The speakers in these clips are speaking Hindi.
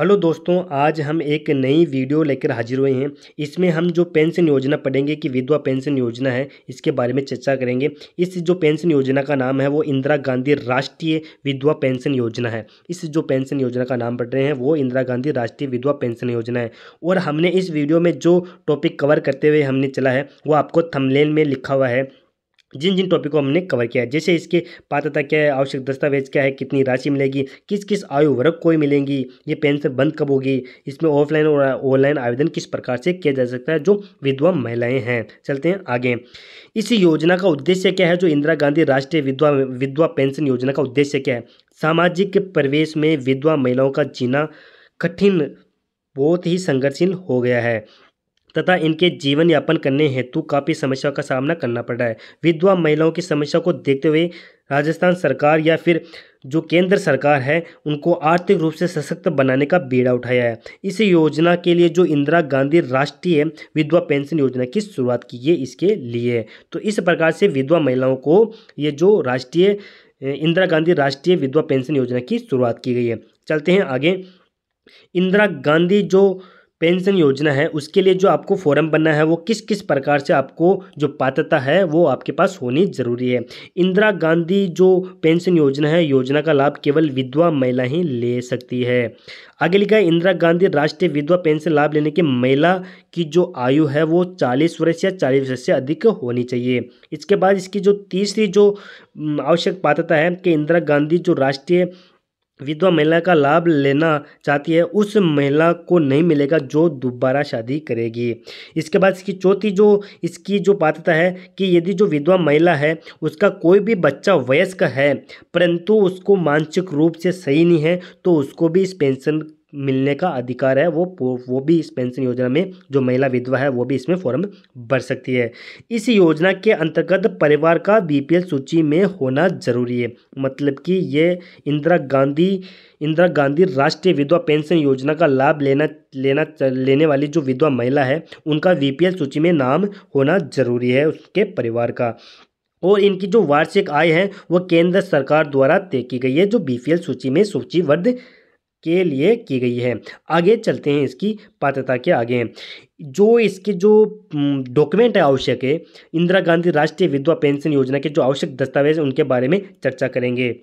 हेलो दोस्तों आज हम एक नई वीडियो लेकर हाजिर हुए हैं इसमें हम जो पेंशन योजना पढ़ेंगे कि विधवा पेंशन योजना है इसके बारे में चर्चा करेंगे इस जो पेंशन योजना का नाम है वो इंदिरा गांधी राष्ट्रीय विधवा पेंशन योजना है इस जो पेंशन योजना का नाम पढ़ रहे हैं वो इंदिरा गांधी राष्ट्रीय विधवा पेंशन योजना है और हमने इस वीडियो में जो टॉपिक कवर करते हुए हमने चला है वो आपको थमलेन में लिखा हुआ है जिन जिन टॉपिक को हमने कवर किया है जैसे इसके पात्रता क्या है आवश्यक दस्तावेज क्या है कितनी राशि मिलेगी किस किस आयु वर्ग को मिलेंगी ये पेंशन बंद कब होगी इसमें ऑफलाइन और ऑनलाइन आवेदन किस प्रकार से किया जा सकता है जो विधवा महिलाएं हैं चलते हैं आगे इस योजना का उद्देश्य क्या है जो इंदिरा गांधी राष्ट्रीय विधवा विधवा पेंशन योजना का उद्देश्य क्या है सामाजिक परिवेश में विधवा महिलाओं का जीना कठिन बहुत ही संघर्षशील हो गया है तथा इनके जीवन यापन करने हेतु काफ़ी समस्याओं का सामना करना पड़ रहा है विधवा महिलाओं की समस्या को देखते हुए राजस्थान सरकार या फिर जो केंद्र सरकार है उनको आर्थिक रूप से सशक्त बनाने का बीड़ा उठाया है इस योजना के लिए जो इंदिरा गांधी राष्ट्रीय विधवा पेंशन योजना की शुरुआत की है इसके लिए तो इस प्रकार से विधवा महिलाओं को ये जो राष्ट्रीय इंदिरा गांधी राष्ट्रीय विधवा पेंशन योजना की शुरुआत की गई है चलते हैं आगे इंदिरा गांधी जो पेंशन योजना है उसके लिए जो आपको फॉर्म बनना है वो किस किस प्रकार से आपको जो पात्रता है वो आपके पास होनी जरूरी है इंदिरा गांधी जो पेंशन योजना है योजना का लाभ केवल विधवा महिला ही ले सकती है आगे लिखा है इंदिरा गांधी राष्ट्रीय विधवा पेंशन लाभ लेने की महिला की जो आयु है वो चालीस वर्ष या चालीस वर्ष से अधिक होनी चाहिए इसके बाद इसकी जो तीसरी जो आवश्यक पात्रता है कि इंदिरा गांधी जो राष्ट्रीय विधवा महिला का लाभ लेना चाहती है उस महिला को नहीं मिलेगा जो दोबारा शादी करेगी इसके बाद इसकी चौथी जो इसकी जो पात्रता है कि यदि जो विधवा महिला है उसका कोई भी बच्चा वयस्क है परंतु उसको मानसिक रूप से सही नहीं है तो उसको भी इस पेंशन मिलने का अधिकार है वो वो भी इस पेंशन योजना में जो महिला विधवा है वो भी इसमें फॉर्म भर सकती है इस योजना के अंतर्गत परिवार का बीपीएल सूची में होना जरूरी है मतलब कि ये इंदिरा गांधी इंदिरा गांधी राष्ट्रीय विधवा पेंशन योजना का लाभ लेना लेना लेने वाली जो विधवा महिला है उनका वी सूची में नाम होना जरूरी है उसके परिवार का और इनकी जो वार्षिक आय है वो केंद्र सरकार द्वारा तय की गई है जो बीपीएल सूची में सूचीबद्ध के लिए की गई है आगे चलते हैं इसकी पात्रता के आगे जो इसके जो डॉक्यूमेंट है आवश्यक है इंदिरा गांधी राष्ट्रीय विधवा पेंशन योजना के जो आवश्यक दस्तावेज उनके बारे में चर्चा करेंगे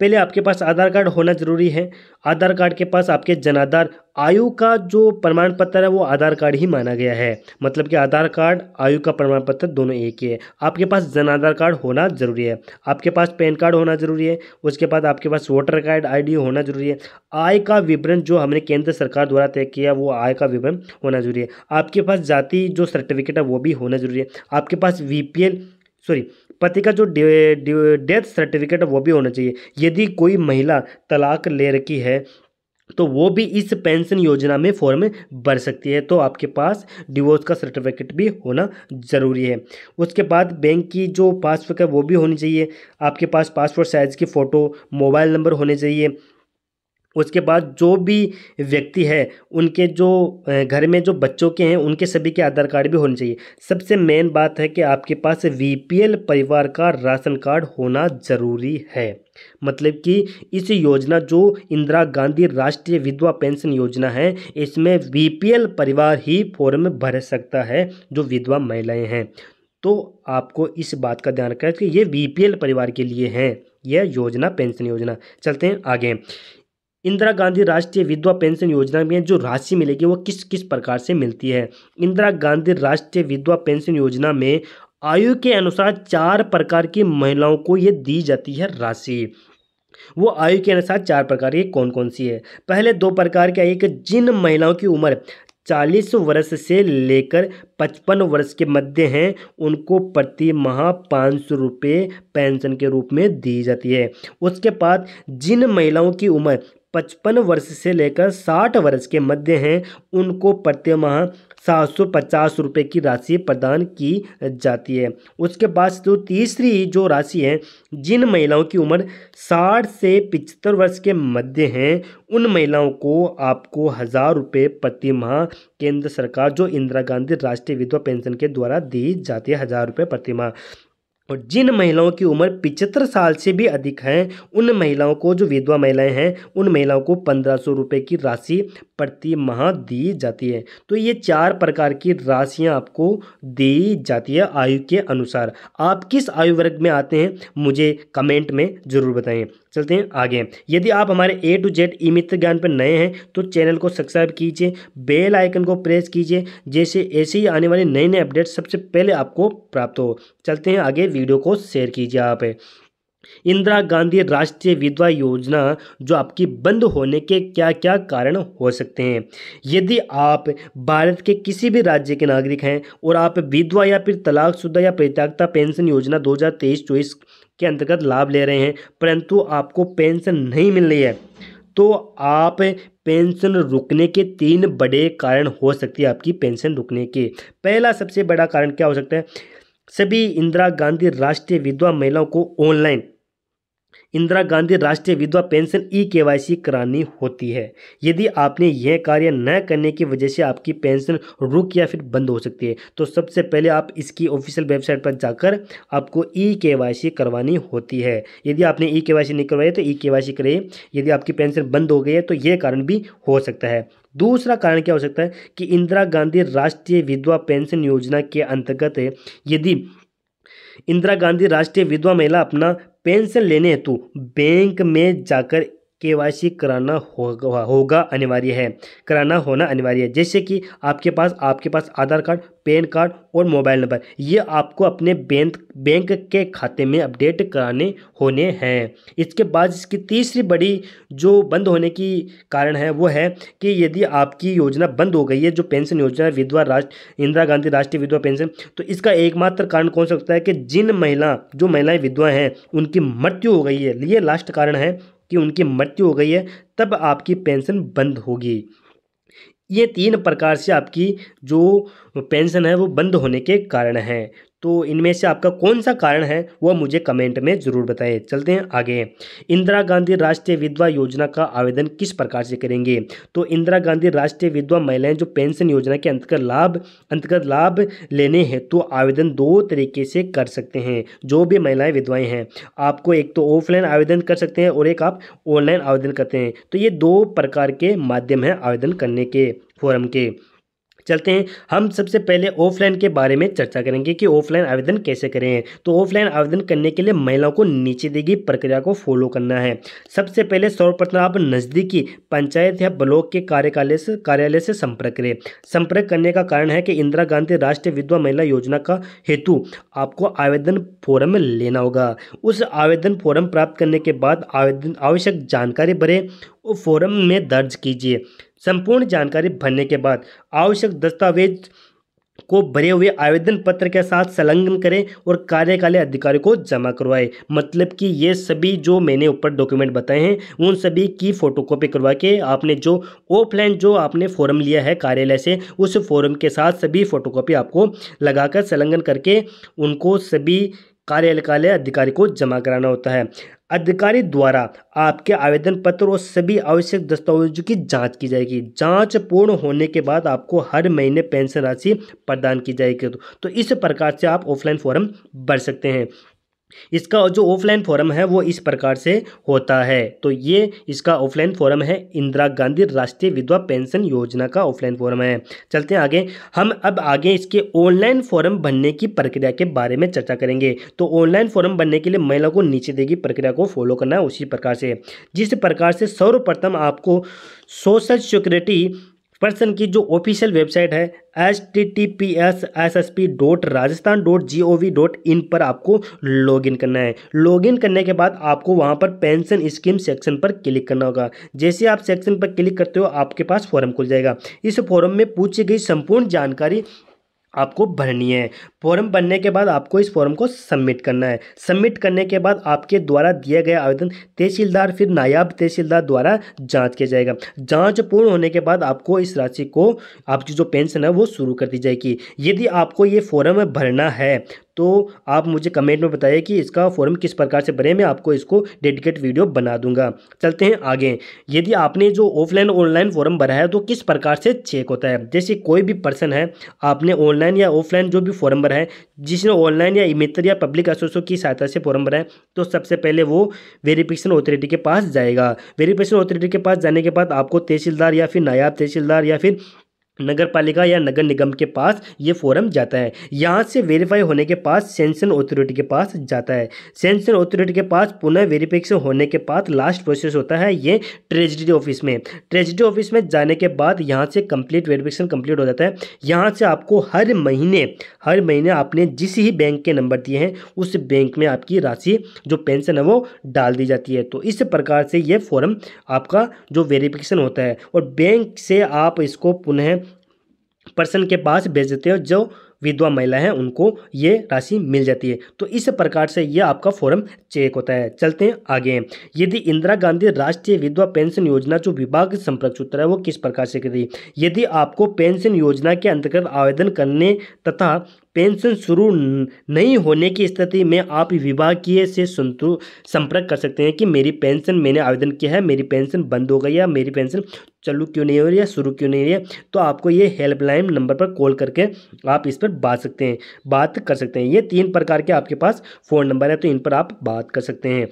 पहले आपके पास आधार कार्ड होना ज़रूरी है आधार कार्ड के पास आपके जनाधार आयु का जो प्रमाण पत्र है वो आधार कार्ड ही माना गया है मतलब कि आधार कार्ड आयु का प्रमाण पत्र दोनों एक ही है आपके पास जनाधार कार्ड होना ज़रूरी है आपके पास पैन कार्ड होना ज़रूरी है उसके बाद आपके पास वोटर कार्ड आईडी होना ज़रूरी है आय का विवरण जो हमने केंद्र सरकार द्वारा तय किया वो आय का विवरण होना ज़रूरी है आपके पास जाति जो सर्टिफिकेट है वो भी होना ज़रूरी है आपके पास वी सॉरी पति का जो डेथ सर्टिफिकेट है वो भी होना चाहिए यदि कोई महिला तलाक ले रखी है तो वो भी इस पेंशन योजना में फॉर्म भर सकती है तो आपके पास डिवोर्स का सर्टिफिकेट भी होना ज़रूरी है उसके बाद बैंक की जो पासबुक है वो भी होनी चाहिए आपके पास पासपोर्ट साइज़ की फ़ोटो मोबाइल नंबर होने चाहिए उसके बाद जो भी व्यक्ति है उनके जो घर में जो बच्चों के हैं उनके सभी के आधार कार्ड भी होने चाहिए सबसे मेन बात है कि आपके पास वी परिवार का राशन कार्ड होना ज़रूरी है मतलब कि इस योजना जो इंदिरा गांधी राष्ट्रीय विधवा पेंशन योजना है इसमें वी परिवार ही फॉर्म भर सकता है जो विधवा महिलाएँ हैं तो आपको इस बात का ध्यान रखना कि ये वी परिवार के लिए हैं यह योजना पेंशन योजना चलते हैं आगे इंदिरा गांधी राष्ट्रीय विधवा पेंशन योजना में जो राशि मिलेगी वो किस किस प्रकार से मिलती है इंदिरा गांधी राष्ट्रीय विधवा पेंशन योजना में आयु के अनुसार चार प्रकार की महिलाओं को ये दी जाती है राशि वो आयु के अनुसार चार प्रकार की कौन कौन सी है पहले दो प्रकार के एक जिन महिलाओं की उम्र चालीस वर्ष से लेकर पचपन वर्ष के मध्य हैं उनको प्रति माह पाँच सौ रुपये पेंशन के रूप में दी जाती है उसके बाद जिन महिलाओं की उम्र पचपन वर्ष से लेकर साठ वर्ष के मध्य हैं उनको प्रतिमाह सात सौ पचास रुपये की राशि प्रदान की जाती है उसके बाद जो तो तीसरी जो राशि है जिन महिलाओं की उम्र साठ से पिचहत्तर वर्ष के मध्य हैं उन महिलाओं को आपको हज़ार रुपये प्रतिमाह केंद्र सरकार जो इंदिरा गांधी राष्ट्रीय विधवा पेंशन के द्वारा दी जाती है हज़ार रुपये प्रतिमाह और जिन महिलाओं की उम्र पिचहत्तर साल से भी अधिक है उन महिलाओं को जो विधवा महिलाएं हैं उन महिलाओं को पंद्रह सौ रुपये की राशि प्रति माह दी जाती है तो ये चार प्रकार की राशियाँ आपको दी जाती है आयु के अनुसार आप किस आयु वर्ग में आते हैं मुझे कमेंट में ज़रूर बताएं चलते हैं आगे यदि आप हमारे ए टू जेड ई मित्र ज्ञान पर नए हैं तो चैनल को सब्सक्राइब कीजिए बेल आइकन को प्रेस कीजिए जैसे ऐसे ही आने वाले नए नए अपडेट सबसे पहले आपको प्राप्त हो चलते हैं आगे वीडियो को शेयर कीजिए आप इंदिरा गांधी राष्ट्रीय विधवा योजना जो आपकी बंद होने के क्या क्या कारण हो सकते हैं यदि आप भारत के किसी भी राज्य के नागरिक हैं और आप विधवा या फिर तलाकशुदा या परित्यागता पेंशन योजना 2023-24 के अंतर्गत लाभ ले रहे हैं परंतु आपको पेंशन नहीं मिल रही है तो आप पेंशन रुकने के तीन बड़े कारण हो सकते हैं आपकी पेंशन रुकने के पहला सबसे बड़ा कारण क्या हो सकता है सभी इंदिरा गांधी राष्ट्रीय विधवा महिलाओं को ऑनलाइन इंदिरा गांधी राष्ट्रीय विधवा पेंशन ई के करानी होती है यदि आपने यह कार्य न करने की वजह से आपकी पेंशन रुक या फिर बंद हो सकती है तो सबसे पहले आप इसकी ऑफिशियल वेबसाइट पर जाकर आपको ई के करवानी होती है यदि आपने ई के नहीं करवाई तो ई के करें यदि आपकी पेंशन बंद हो गई है तो यह कारण भी हो सकता है दूसरा कारण क्या हो सकता है कि इंदिरा गांधी राष्ट्रीय विधवा पेंशन योजना के अंतर्गत है यदि इंदिरा गांधी राष्ट्रीय विधवा महिला अपना पेंशन लेने हेतु बैंक में जाकर के कराना होगा होगा अनिवार्य है कराना होना अनिवार्य है जैसे कि आपके पास आपके पास आधार कार्ड पैन कार्ड और मोबाइल नंबर ये आपको अपने बैंक बैंक के खाते में अपडेट कराने होने हैं इसके बाद इसकी तीसरी बड़ी जो बंद होने की कारण है वो है कि यदि आपकी योजना बंद हो गई है जो पेंशन योजना है विधवा राष्ट्र इंदिरा गांधी राष्ट्रीय विधवा पेंशन तो इसका एकमात्र कारण कौन सकता है कि जिन महिला जो महिलाएं विधवा हैं उनकी मृत्यु हो गई है ये लास्ट कारण है कि उनकी मृत्यु हो गई है तब आपकी पेंशन बंद होगी ये तीन प्रकार से आपकी जो पेंशन है वो बंद होने के कारण हैं तो इनमें से आपका कौन सा कारण है वह मुझे कमेंट में ज़रूर बताएं चलते हैं आगे इंदिरा गांधी राष्ट्रीय विधवा योजना का आवेदन किस प्रकार से करेंगे तो इंदिरा गांधी राष्ट्रीय विधवा महिलाएं जो पेंशन योजना के अंतर्गत लाभ अंतर्गत लाभ लेने हैं तो आवेदन दो तरीके से कर सकते हैं जो भी महिलाएं विधवाएं हैं आपको एक तो ऑफलाइन आवेदन कर सकते हैं और एक आप ऑनलाइन आवेदन करते हैं तो ये दो प्रकार के माध्यम हैं आवेदन करने के फोरम के चलते हैं हम सबसे पहले ऑफलाइन के बारे में चर्चा करेंगे कि ऑफलाइन आवेदन कैसे करें तो ऑफलाइन आवेदन करने के लिए महिलाओं को नीचे दी गई प्रक्रिया को फॉलो करना है सबसे पहले सर्वप्रथम आप नज़दीकी पंचायत या ब्लॉक के कार्यकालय से कार्यालय से संपर्क करें संपर्क करने का कारण है कि इंदिरा गांधी राष्ट्रीय विधवा महिला योजना का हेतु आपको आवेदन फोरम लेना होगा उस आवेदन फोरम प्राप्त करने के बाद आवेदन आवश्यक जानकारी भरें फोरम में दर्ज कीजिए संपूर्ण जानकारी भरने के बाद आवश्यक दस्तावेज को भरे हुए आवेदन पत्र के साथ संलग्न करें और कार्यकालीन अधिकारी को जमा करवाएं मतलब कि ये सभी जो मैंने ऊपर डॉक्यूमेंट बताए हैं उन सभी की फोटोकॉपी करवा के आपने जो ऑफलाइन जो आपने फॉर्म लिया है कार्यालय से उस फॉर्म के साथ सभी फोटोकॉपी आपको लगाकर संलग्न करके उनको सभी कार्यालय अधिकारी को जमा कराना होता है अधिकारी द्वारा आपके आवेदन पत्र और सभी आवश्यक दस्तावेजों की जांच की जाएगी जांच पूर्ण होने के बाद आपको हर महीने पेंशन राशि प्रदान की जाएगी तो इस प्रकार से आप ऑफलाइन फॉर्म भर सकते हैं इसका जो ऑफलाइन फॉरम है वो इस प्रकार से होता है तो ये इसका ऑफलाइन फॉरम है इंदिरा गांधी राष्ट्रीय विधवा पेंशन योजना का ऑफलाइन फॉरम है चलते हैं आगे हम अब आगे इसके ऑनलाइन फॉरम भरने की प्रक्रिया के बारे में चर्चा करेंगे तो ऑनलाइन फॉरम भरने के लिए महिला को नीचे देगी प्रक्रिया को फॉलो करना है उसी प्रकार से जिस प्रकार से सर्वप्रथम आपको सोशल सिक्योरिटी पर्सन की जो ऑफिशियल वेबसाइट है S T T P S S S P dot Rajasthan dot G O V dot in पर आपको लॉगिन करना है लॉगिन करने के बाद आपको वहां पर पेंशन स्कीम सेक्शन पर क्लिक करना होगा जैसे आप सेक्शन पर क्लिक करते हो आपके पास फॉर्म खुल जाएगा इस फॉर्म में पूछी गई संपूर्ण जानकारी आपको भरनी है फॉर्म भरने के बाद आपको इस फॉर्म को सबमिट करना है सबमिट करने के बाद आपके द्वारा दिया गया आवेदन तहसीलदार फिर नायाब तहसीलदार द्वारा जांच किया जाएगा जांच पूर्ण होने के बाद आपको इस राशि को आपकी जो पेंशन है वो शुरू कर दी जाएगी यदि आपको ये फॉर्म भरना है तो आप मुझे कमेंट में बताइए कि इसका फॉर्म किस प्रकार से भरें मैं आपको इसको डेडिकेट वीडियो बना दूंगा चलते हैं आगे यदि आपने जो ऑफलाइन ऑनलाइन फॉर्म भरा है तो किस प्रकार से चेक होता है जैसे कोई भी पर्सन है आपने ऑनलाइन या ऑफलाइन जो भी फॉर्म भरा है जिसने ऑनलाइन या मित्र या पब्लिक एसोसिएशन की सहायता से फॉर्म भरा है तो सबसे पहले वो वेरीफिकेशन अथॉरिटी के पास जाएगा वेरिफिकेशन अथॉरिटी के पास जाने के बाद आपको तहसीलदार या फिर नायाब तहसीलदार या फिर नगर पालिका या नगर निगम के पास ये फॉर्म जाता है यहाँ से वेरीफाई होने के पास सेंसन अथॉरिटी के पास जाता है सेंसन अथॉरिटी के पास पुनः वेरीफिकेशन होने के बाद लास्ट प्रोसेस होता है ये ट्रेजरी ऑफिस में ट्रेजरी ऑफिस में जाने के बाद यहाँ से कंप्लीट वेरीफिकेशन कंप्लीट हो जाता है यहाँ से आपको हर महीने हर महीने आपने जिस ही बैंक के नंबर दिए हैं उस बैंक में आपकी राशि जो पेंशन है वो डाल दी जाती है तो इस प्रकार से ये फॉरम आपका जो वेरीफिकेशन होता है और बैंक से आप इसको पुनः पर्सन के पास भेज देते हैं जो विधवा महिला है उनको ये राशि मिल जाती है तो इस प्रकार से यह आपका फॉर्म चेक होता है चलते हैं आगे यदि इंदिरा गांधी राष्ट्रीय विधवा पेंशन योजना जो विभाग संपर्क सूत्र है वो किस प्रकार से करेगी यदि आपको पेंशन योजना के अंतर्गत आवेदन करने तथा पेंशन शुरू नहीं होने की स्थिति में आप विभागीय से संपर्क कर सकते हैं कि मेरी पेंशन मैंने आवेदन किया है मेरी पेंशन बंद हो गई है मेरी पेंशन चालू क्यों नहीं हो रही है शुरू क्यों नहीं हो रही है तो आपको ये हेल्पलाइन नंबर पर कॉल करके आप इस पर बात सकते हैं बात कर सकते हैं ये तीन प्रकार के आपके पास फ़ोन नंबर है तो इन पर आप बात कर सकते हैं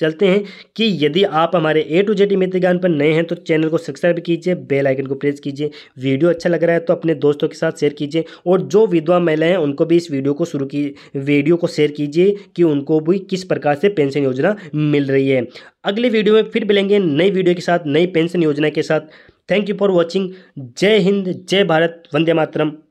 चलते हैं कि यदि आप हमारे ए टू जेड मित्र ज्ञान पर नए हैं तो चैनल को सब्सक्राइब कीजिए बेल आइकन को प्रेस कीजिए वीडियो अच्छा लग रहा है तो अपने दोस्तों के साथ शेयर कीजिए और जो विधवा महिलाएं हैं उनको भी इस वीडियो को शुरू की वीडियो को शेयर कीजिए कि उनको भी किस प्रकार से पेंशन योजना मिल रही है अगले वीडियो में फिर मिलेंगे नई वीडियो के साथ नई पेंशन योजना के साथ थैंक यू फॉर वॉचिंग जय हिंद जय भारत वंदे मातरम